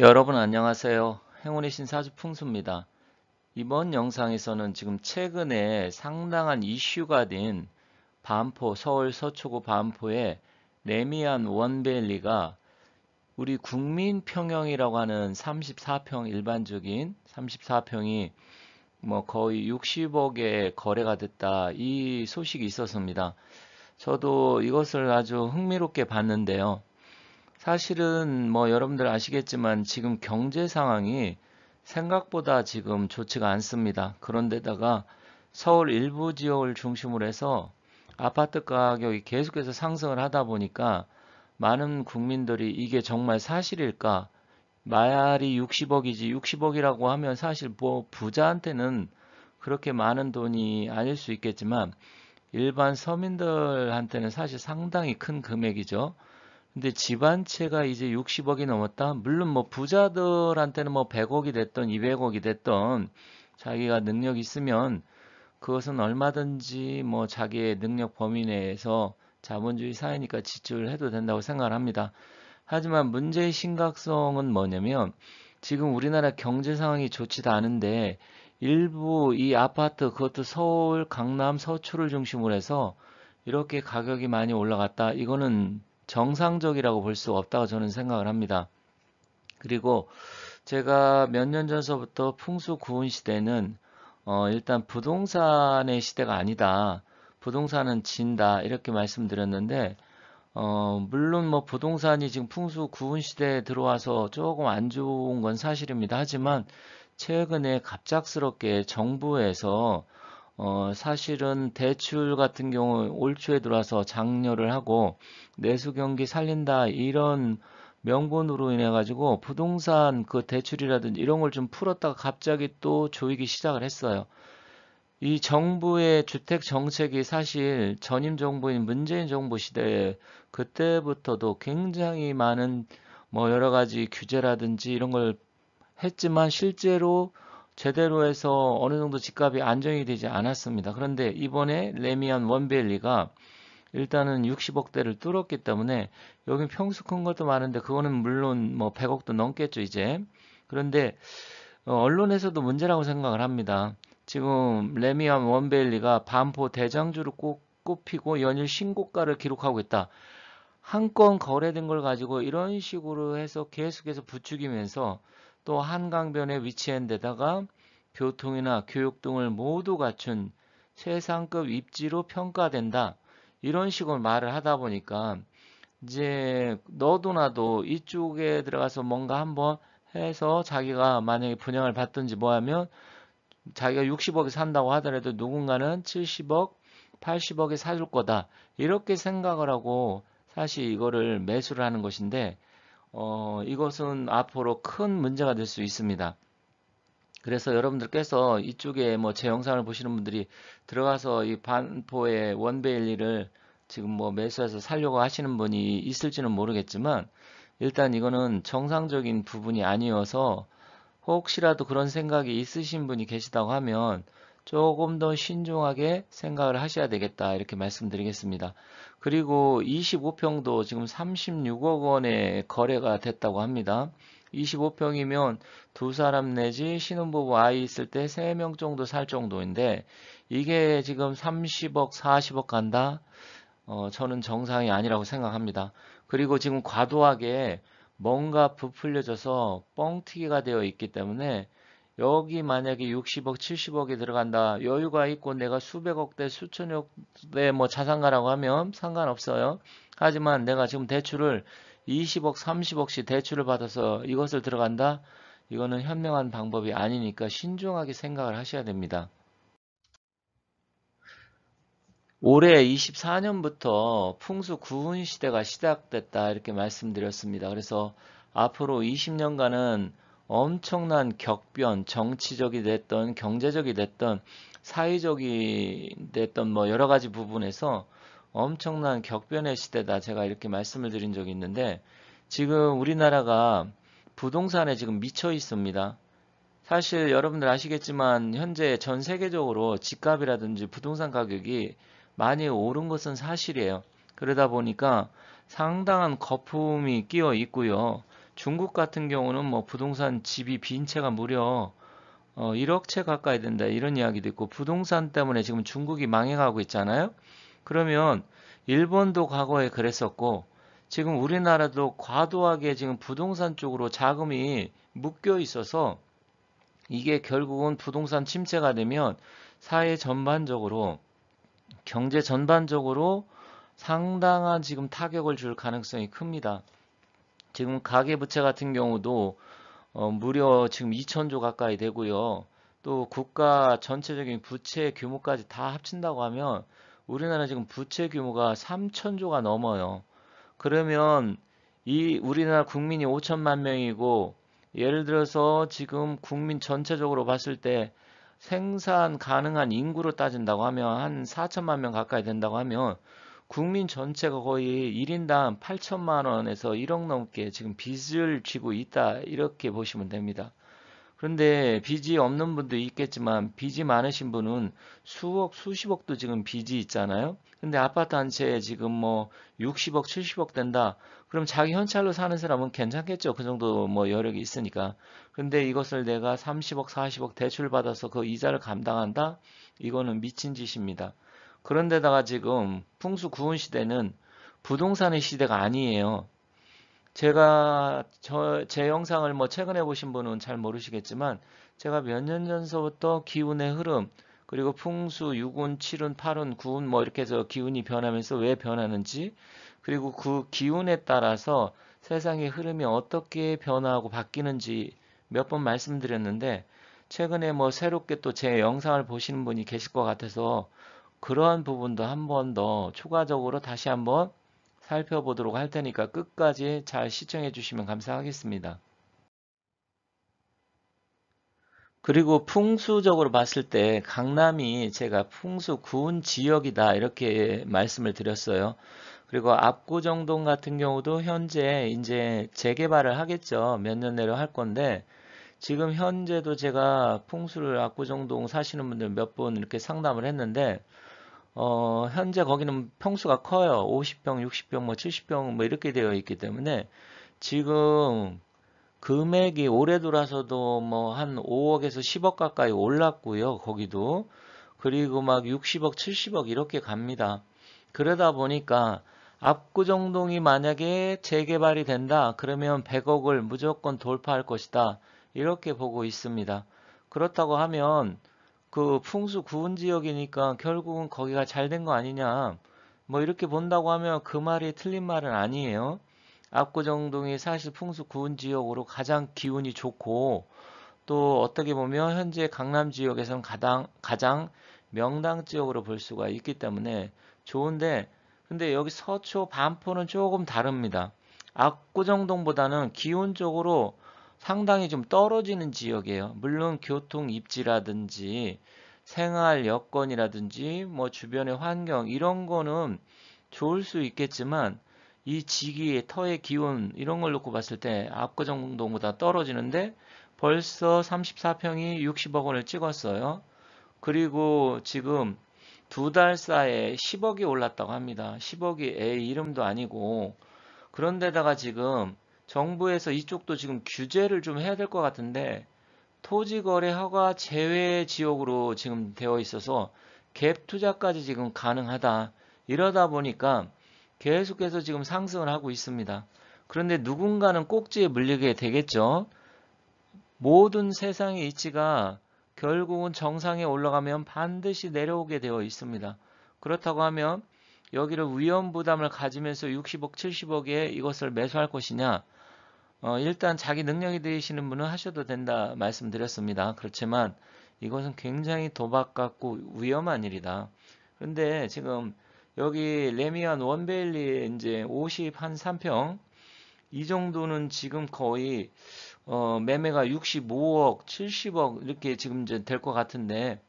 여러분 안녕하세요. 행운의 신사주 풍수입니다. 이번 영상에서는 지금 최근에 상당한 이슈가 된 반포, 서울 서초구 반포의 레미안 원벨리가 우리 국민평형이라고 하는 34평 일반적인 34평이 뭐 거의 60억에 거래가 됐다 이 소식이 있었습니다. 저도 이것을 아주 흥미롭게 봤는데요. 사실은 뭐 여러분들 아시겠지만 지금 경제 상황이 생각보다 지금 좋지가 않습니다. 그런데다가 서울 일부 지역을 중심으로 해서 아파트 가격이 계속해서 상승을 하다 보니까 많은 국민들이 이게 정말 사실일까? 말이 60억이지 60억이라고 하면 사실 뭐 부자한테는 그렇게 많은 돈이 아닐 수 있겠지만 일반 서민들한테는 사실 상당히 큰 금액이죠. 근데 집안채가 이제 60억이 넘었다. 물론 뭐 부자들한테는 뭐 100억이 됐던 200억이 됐던 자기가 능력 있으면 그것은 얼마든지 뭐 자기의 능력 범위 내에서 자본주의 사회니까 지출을 해도 된다고 생각을 합니다. 하지만 문제의 심각성은 뭐냐면 지금 우리나라 경제 상황이 좋지도 않은데 일부 이 아파트 그것도 서울 강남 서초를 중심으로 해서 이렇게 가격이 많이 올라갔다. 이거는 정상적이라고 볼 수 없다고 저는 생각을 합니다. 그리고 제가 몇 년 전서부터 풍수 구운 시대는 어, 일단 부동산의 시대가 아니다. 부동산은 진다. 이렇게 말씀드렸는데 어, 물론 뭐 부동산이 지금 풍수 구운 시대에 들어와서 조금 안 좋은 건 사실입니다. 하지만 최근에 갑작스럽게 정부에서 어, 사실은 대출 같은 경우 올 초에 들어와서 장려를 하고 내수 경기 살린다 이런 명분으로 인해 가지고 부동산 그 대출이라든지 이런 걸 좀 풀었다가 갑자기 또 조이기 시작을 했어요. 이 정부의 주택 정책이 사실 전임 정부인 문재인 정부 시대에 그때부터도 굉장히 많은 뭐 여러 가지 규제라든지 이런 걸 했지만 실제로 제대로 해서 어느 정도 집값이 안정이 되지 않았습니다. 그런데 이번에 레미안 원벨리가 일단은 60억대를 뚫었기 때문에 여긴 평수 큰 것도 많은데 그거는 물론 뭐 100억도 넘겠죠 이제 그런데 어, 언론에서도 문제라고 생각을 합니다. 지금 레미안 원벨리가 반포 대장주로 를 꼽히고 연일 신고가를 기록하고 있다. 한 건 거래된 걸 가지고 이런 식으로 해서 계속해서 부추기면서 또 한강변에 위치한 데다가 교통이나 교육 등을 모두 갖춘 최상급 입지로 평가된다. 이런 식으로 말을 하다 보니까 이제 너도 나도 이쪽에 들어가서 뭔가 한번 해서 자기가 만약에 분양을 받든지 뭐하면 자기가 60억에 산다고 하더라도 누군가는 70억, 80억에 사줄 거다. 이렇게 생각을 하고 사실 이거를 매수를 하는 것인데 어, 이것은 앞으로 큰 문제가 될 수 있습니다. 그래서 여러분들께서 이쪽에 뭐 제 영상을 보시는 분들이 들어가서 이 반포의 원베일리를 지금 뭐 매수해서 살려고 하시는 분이 있을지는 모르겠지만 일단 이거는 정상적인 부분이 아니어서 혹시라도 그런 생각이 있으신 분이 계시다고 하면 조금 더 신중하게 생각을 하셔야 되겠다 이렇게 말씀드리겠습니다. 그리고 25평도 지금 36억 원에 거래가 됐다고 합니다. 25평이면 두 사람 내지 신혼부부 아이 있을 때 3명 정도 살 정도인데 이게 지금 30억, 40억 간다? 어, 저는 정상이 아니라고 생각합니다. 그리고 지금 과도하게 뭔가 부풀려져서 뻥튀기가 되어 있기 때문에 여기 만약에 60억, 70억이 들어간다. 여유가 있고 내가 수백억 대, 수천억 대뭐 자산가라고 하면 상관없어요. 하지만 내가 지금 대출을 20억, 30억씩 대출을 받아서 이것을 들어간다? 이거는 현명한 방법이 아니니까 신중하게 생각을 하셔야 됩니다. 올해 24년부터 풍수 구훈 시대가 시작됐다 이렇게 말씀드렸습니다. 그래서 앞으로 20년간은 엄청난 격변, 정치적이 됐던 경제적이 됐던 사회적이 됐던 뭐 여러 가지 부분에서 엄청난 격변의 시대다. 제가 이렇게 말씀을 드린 적이 있는데 지금 우리나라가 부동산에 지금 미쳐 있습니다. 사실 여러분들 아시겠지만 현재 전 세계적으로 집값이라든지 부동산 가격이 많이 오른 것은 사실이에요. 그러다 보니까 상당한 거품이 끼어 있고요. 중국 같은 경우는 뭐 부동산 집이 빈 채가 무려 어, 1억 채 가까이 된다 이런 이야기도 있고 부동산 때문에 지금 중국이 망해가고 있잖아요. 그러면 일본도 과거에 그랬었고 지금 우리나라도 과도하게 지금 부동산 쪽으로 자금이 묶여 있어서 이게 결국은 부동산 침체가 되면 사회 전반적으로 경제 전반적으로 상당한 지금 타격을 줄 가능성이 큽니다. 지금 가계부채 같은 경우도 어, 무려 지금 2천조 가까이 되고요. 또 국가 전체적인 부채 규모까지 다 합친다고 하면 우리나라 지금 부채 규모가 3천조가 넘어요. 그러면 이 우리나라 국민이 5천만 명이고 예를 들어서 지금 국민 전체적으로 봤을 때 생산 가능한 인구로 따진다고 하면 한 4천만 명 가까이 된다고 하면 국민 전체가 거의 1인당 8천만 원에서 1억 넘게 지금 빚을 지고 있다 이렇게 보시면 됩니다. 그런데 빚이 없는 분도 있겠지만 빚이 많으신 분은 수억 수십억도 지금 빚이 있잖아요. 근데 아파트 한 채에 지금 뭐 60억 70억 된다. 그럼 자기 현찰로 사는 사람은 괜찮겠죠. 그 정도 뭐 여력이 있으니까. 근데 이것을 내가 30억 40억 대출 받아서 그 이자를 감당한다? 이거는 미친 짓입니다. 그런데다가 지금 풍수 구운 시대는 부동산의 시대가 아니에요. 제가 저, 제 영상을 뭐 최근에 보신 분은 잘 모르시겠지만 제가 몇 년 전서부터 기운의 흐름 그리고 풍수 6운, 7운, 8운, 9운 뭐 이렇게 해서 기운이 변하면서 왜 변하는지 그리고 그 기운에 따라서 세상의 흐름이 어떻게 변화하고 바뀌는지 몇 번 말씀드렸는데 최근에 뭐 새롭게 또 제 영상을 보시는 분이 계실 것 같아서 그러한 부분도 한번 더 추가적으로 다시 한번 살펴보도록 할 테니까 끝까지 잘 시청해 주시면 감사하겠습니다. 그리고 풍수적으로 봤을 때 강남이 제가 풍수 구운 지역이다 이렇게 말씀을 드렸어요. 그리고 압구정동 같은 경우도 현재 이제 재개발을 하겠죠. 몇 년 내로 할 건데 지금 현재도 제가 풍수를 압구정동 사시는 분들 몇 분 이렇게 상담을 했는데 어, 현재 거기는 평수가 커요. 50평, 60평, 뭐 70평 뭐 이렇게 되어 있기 때문에 지금 금액이 올해 들어서도 뭐 한 5억에서 10억 가까이 올랐고요. 거기도 그리고 막 60억, 70억 이렇게 갑니다. 그러다 보니까 압구정동이 만약에 재개발이 된다. 그러면 100억을 무조건 돌파할 것이다. 이렇게 보고 있습니다. 그렇다고 하면 그 풍수 구운 지역이니까 결국은 거기가 잘 된 거 아니냐 뭐 이렇게 본다고 하면 그 말이 틀린 말은 아니에요. 압구정동이 사실 풍수 구운 지역으로 가장 기운이 좋고 또 어떻게 보면 현재 강남 지역에서는 가장, 가장 명당 지역으로 볼 수가 있기 때문에 좋은데 근데 여기 서초 반포는 조금 다릅니다. 압구정동보다는 기운적으로 상당히 좀 떨어지는 지역이에요. 물론 교통 입지라든지 생활 여건이라든지 뭐 주변의 환경 이런 거는 좋을 수 있겠지만 이 지기의 터의 기온 이런 걸 놓고 봤을 때압구 정동보다 떨어지는데 벌써 34평이 60억 원을 찍었어요. 그리고 지금 두 달 사이에 10억이 올랐다고 합니다. 10억이 애 이름도 아니고 그런데다가 지금 정부에서 이쪽도 지금 규제를 좀 해야 될 것 같은데 토지거래 허가 제외 지역으로 지금 되어 있어서 갭 투자까지 지금 가능하다. 이러다 보니까 계속해서 지금 상승을 하고 있습니다. 그런데 누군가는 꼭지에 물리게 되겠죠. 모든 세상의 이치가 결국은 정상에 올라가면 반드시 내려오게 되어 있습니다. 그렇다고 하면 여기를 위험 부담을 가지면서 60억, 70억에 이것을 매수할 것이냐? 어, 일단 자기 능력이 되시는 분은 하셔도 된다 말씀드렸습니다. 그렇지만 이것은 굉장히 도박 같고 위험한 일이다. 그런데 지금 여기 레미안 원베일리 이제 50 한 3평 이 정도는 지금 거의 어, 매매가 65억, 70억 이렇게 지금 이제 될 것 같은데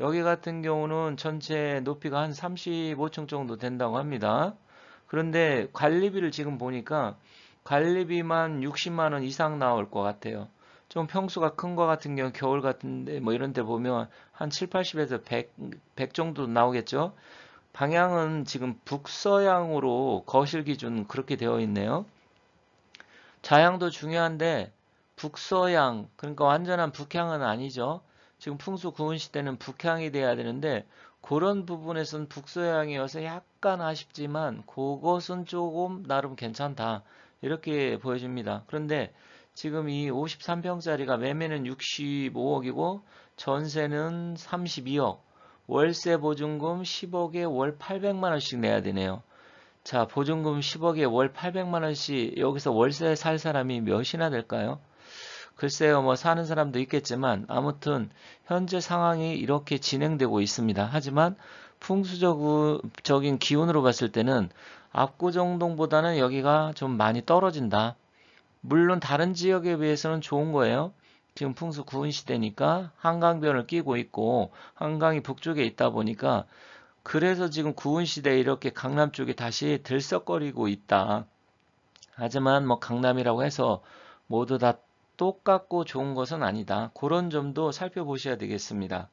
여기 같은 경우는 전체 높이가 한 35층 정도 된다고 합니다. 그런데 관리비를 지금 보니까 관리비만 60만원 이상 나올 것 같아요. 좀 평수가 큰 것 같은 경우 겨울 같은데 뭐 이런 데 보면 한 7, 80에서 100, 100 정도 나오겠죠. 방향은 지금 북서향으로 거실 기준 그렇게 되어 있네요. 자향도 중요한데 북서향 그러니까 완전한 북향은 아니죠. 지금 풍수 구운 시대는 북향이 돼야 되는데 그런 부분에선 북서향이어서 약간 아쉽지만 그것은 조금 나름 괜찮다 이렇게 보여집니다. 그런데 지금 이 53평짜리가 매매는 65억이고 전세는 32억 월세 보증금 10억에 월 800만원씩 내야 되네요. 자 보증금 10억에 월 800만원씩 여기서 월세 살 사람이 몇이나 될까요? 글쎄요, 뭐 사는 사람도 있겠지만 아무튼 현재 상황이 이렇게 진행되고 있습니다. 하지만 풍수적인 기운으로 봤을 때는 압구정동보다는 여기가 좀 많이 떨어진다. 물론 다른 지역에 비해서는 좋은 거예요. 지금 풍수 구운 시대니까 한강변을 끼고 있고 한강이 북쪽에 있다 보니까 그래서 지금 구운 시대에 이렇게 강남 쪽이 다시 들썩거리고 있다. 하지만 뭐 강남이라고 해서 모두 다 똑같고 좋은 것은 아니다. 그런 점도 살펴보셔야 되겠습니다.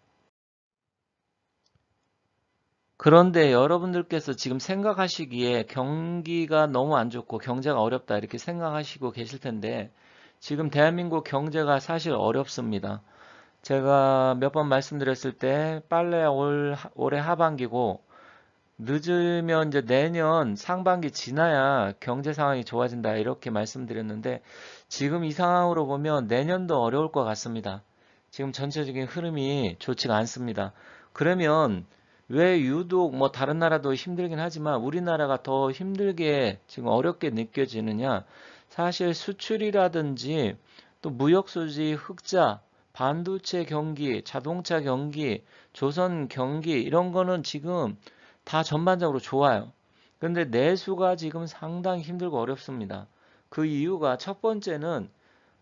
그런데 여러분들께서 지금 생각하시기에 경기가 너무 안 좋고 경제가 어렵다 이렇게 생각하시고 계실 텐데 지금 대한민국 경제가 사실 어렵습니다. 제가 몇 번 말씀드렸을 때 빨래 올, 올해 하반기고 늦으면 이제 내년 상반기 지나야 경제 상황이 좋아진다 이렇게 말씀드렸는데 지금 이 상황으로 보면 내년도 어려울 것 같습니다. 지금 전체적인 흐름이 좋지가 않습니다. 그러면 왜 유독 뭐 다른 나라도 힘들긴 하지만 우리나라가 더 힘들게 지금 어렵게 느껴지느냐? 사실 수출이라든지 또 무역수지 흑자 반도체 경기, 자동차 경기, 조선 경기 이런 거는 지금 다 전반적으로 좋아요. 근데 내수가 지금 상당히 힘들고 어렵습니다. 그 이유가 첫 번째는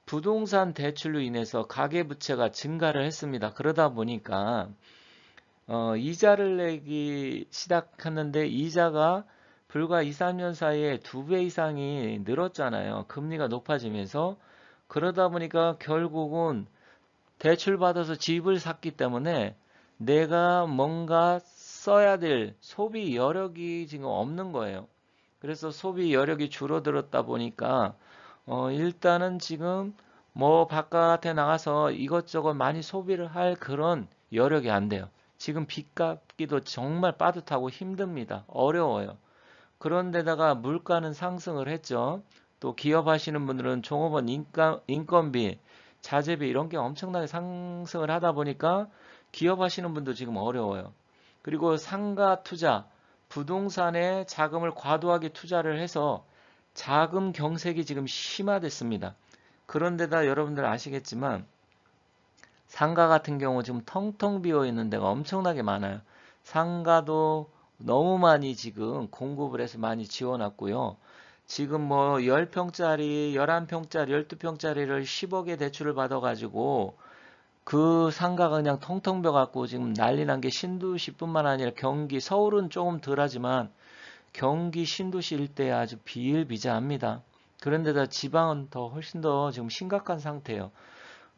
부동산 대출로 인해서 가계부채가 증가를 했습니다. 그러다 보니까 어, 이자를 내기 시작하는데 이자가 불과 2, 3년 사이에 두 배 이상이 늘었잖아요. 금리가 높아지면서 그러다 보니까 결국은 대출받아서 집을 샀기 때문에 내가 뭔가 써야 될 소비 여력이 지금 없는 거예요. 그래서 소비 여력이 줄어들었다 보니까 어, 일단은 지금 뭐 바깥에 나가서 이것저것 많이 소비를 할 그런 여력이 안 돼요. 지금 빚 갚기도 정말 빠듯하고 힘듭니다. 어려워요. 그런데다가 물가는 상승을 했죠. 또 기업 하시는 분들은 종업원 인가, 인건비, 자재비 이런 게 엄청나게 상승을 하다 보니까 기업 하시는 분도 지금 어려워요. 그리고 상가 투자, 부동산에 자금을 과도하게 투자를 해서 자금 경색이 지금 심화됐습니다. 그런데다 여러분들 아시겠지만 상가 같은 경우 지금 텅텅 비어 있는 데가 엄청나게 많아요. 상가도 너무 많이 지금 공급을 해서 많이 지원했고요. 지금 뭐 10평짜리, 11평짜리, 12평짜리를 1 0억에 대출을 받아가지고 그 상가가 그냥 텅텅 벼갖고 지금 난리 난 게 신도시뿐만 아니라 경기 서울은 조금 덜하지만 경기 신도시 일대 아주 비일비재합니다. 그런데다 지방은 더 훨씬 더 지금 심각한 상태예요.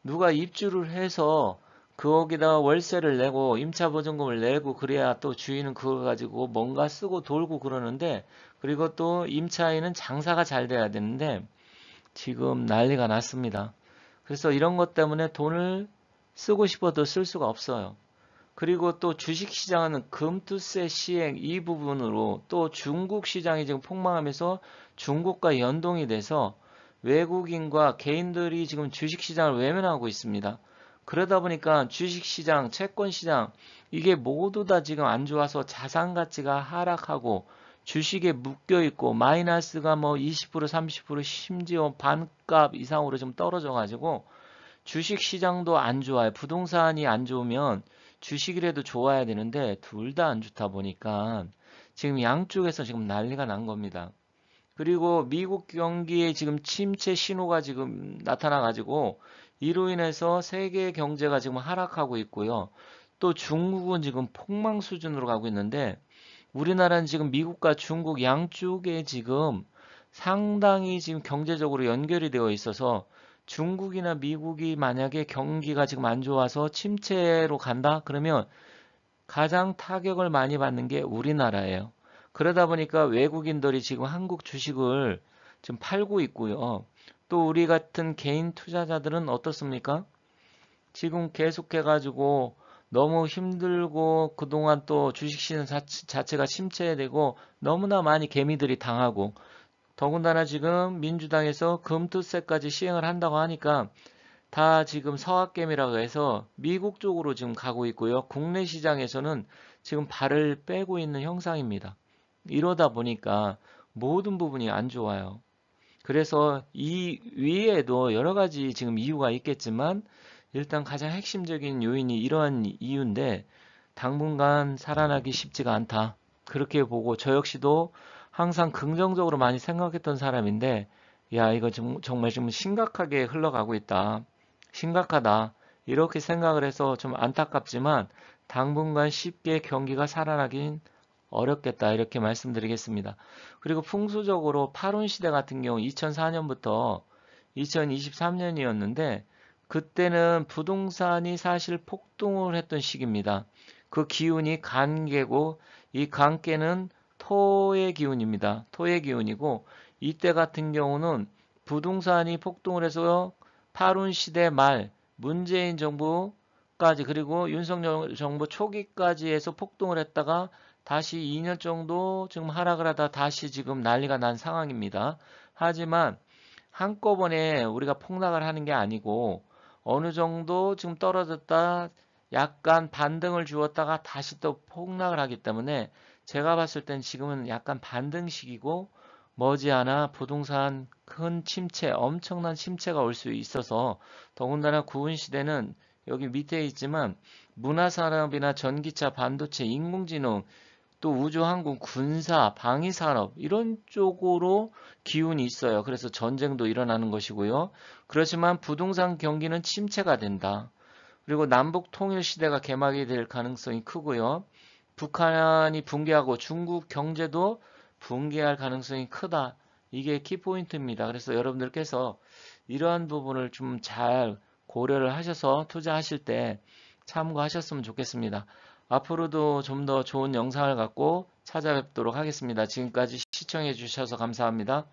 누가 입주를 해서 그거기다 월세를 내고 임차 보증금을 내고 그래야 또 주인은 그걸 가지고 뭔가 쓰고 돌고 그러는데 그리고 또 임차인은 장사가 잘 돼야 되는데 지금 난리가 났습니다. 그래서 이런 것 때문에 돈을 쓰고 싶어도 쓸 수가 없어요. 그리고 또 주식시장은 금투세 시행 이 부분으로 또 중국 시장이 지금 폭망하면서 중국과 연동이 돼서 외국인과 개인들이 지금 주식시장을 외면하고 있습니다. 그러다 보니까 주식시장, 채권시장 이게 모두 다 지금 안 좋아서 자산가치가 하락하고 주식에 묶여있고 마이너스가 뭐 20% 30% 심지어 반값 이상으로 좀 떨어져 가지고 주식 시장도 안 좋아요. 부동산이 안 좋으면 주식이라도 좋아야 되는데 둘 다 안 좋다 보니까 지금 양쪽에서 지금 난리가 난 겁니다. 그리고 미국 경기에 지금 침체 신호가 지금 나타나 가지고 이로 인해서 세계 경제가 지금 하락하고 있고요. 또 중국은 지금 폭망 수준으로 가고 있는데 우리나라는 지금 미국과 중국 양쪽에 지금 상당히 지금 경제적으로 연결이 되어 있어서 중국이나 미국이 만약에 경기가 지금 안 좋아서 침체로 간다? 그러면 가장 타격을 많이 받는 게 우리나라예요. 그러다 보니까 외국인들이 지금 한국 주식을 지금 팔고 있고요. 또 우리 같은 개인 투자자들은 어떻습니까? 지금 계속해가지고 너무 힘들고 그동안 또 주식시장 자체가 침체되고 너무나 많이 개미들이 당하고 더군다나 지금 민주당에서 금투세까지 시행을 한다고 하니까 다 지금 서학겜이라고 해서 미국 쪽으로 지금 가고 있고요. 국내 시장에서는 지금 발을 빼고 있는 형상입니다. 이러다 보니까 모든 부분이 안 좋아요. 그래서 이 위에도 여러 가지 지금 이유가 있겠지만 일단 가장 핵심적인 요인이 이러한 이유인데 당분간 살아나기 쉽지가 않다. 그렇게 보고 저 역시도 항상 긍정적으로 많이 생각했던 사람인데 야 이거 지 정말 지 심각하게 흘러가고 있다. 심각하다. 이렇게 생각을 해서 좀 안타깝지만 당분간 쉽게 경기가 살아나긴 어렵겠다 이렇게 말씀드리겠습니다. 그리고 풍수적으로 8운 시대 같은 경우 2004년부터 2023년이었는데 그때는 부동산이 사실 폭등을 했던 시기입니다. 그 기운이 간계고 이 간계는 토의 기운입니다. 토의 기운이고 이때 같은 경우는 부동산이 폭등을 해서 파룬 시대 말 문재인 정부까지 그리고 윤석열 정부 초기까지 해서 폭등을 했다가 다시 2년 정도 지금 하락을 하다 다시 지금 난리가 난 상황입니다. 하지만 한꺼번에 우리가 폭락을 하는 게 아니고 어느 정도 지금 떨어졌다 약간 반등을 주었다가 다시 또 폭락을 하기 때문에 제가 봤을 땐 지금은 약간 반등식이고 머지않아 부동산 큰 침체, 엄청난 침체가 올 수 있어서 더군다나 구운 시대는 여기 밑에 있지만 문화산업이나 전기차, 반도체, 인공지능, 또 우주항공, 군사, 방위산업 이런 쪽으로 기운이 있어요. 그래서 전쟁도 일어나는 것이고요. 그렇지만 부동산 경기는 침체가 된다. 그리고 남북 통일 시대가 개막이 될 가능성이 크고요. 북한이 붕괴하고 중국 경제도 붕괴할 가능성이 크다. 이게 키포인트입니다. 그래서 여러분들께서 이러한 부분을 좀 잘 고려를 하셔서 투자하실 때 참고하셨으면 좋겠습니다. 앞으로도 좀 더 좋은 영상을 갖고 찾아뵙도록 하겠습니다. 지금까지 시청해 주셔서 감사합니다.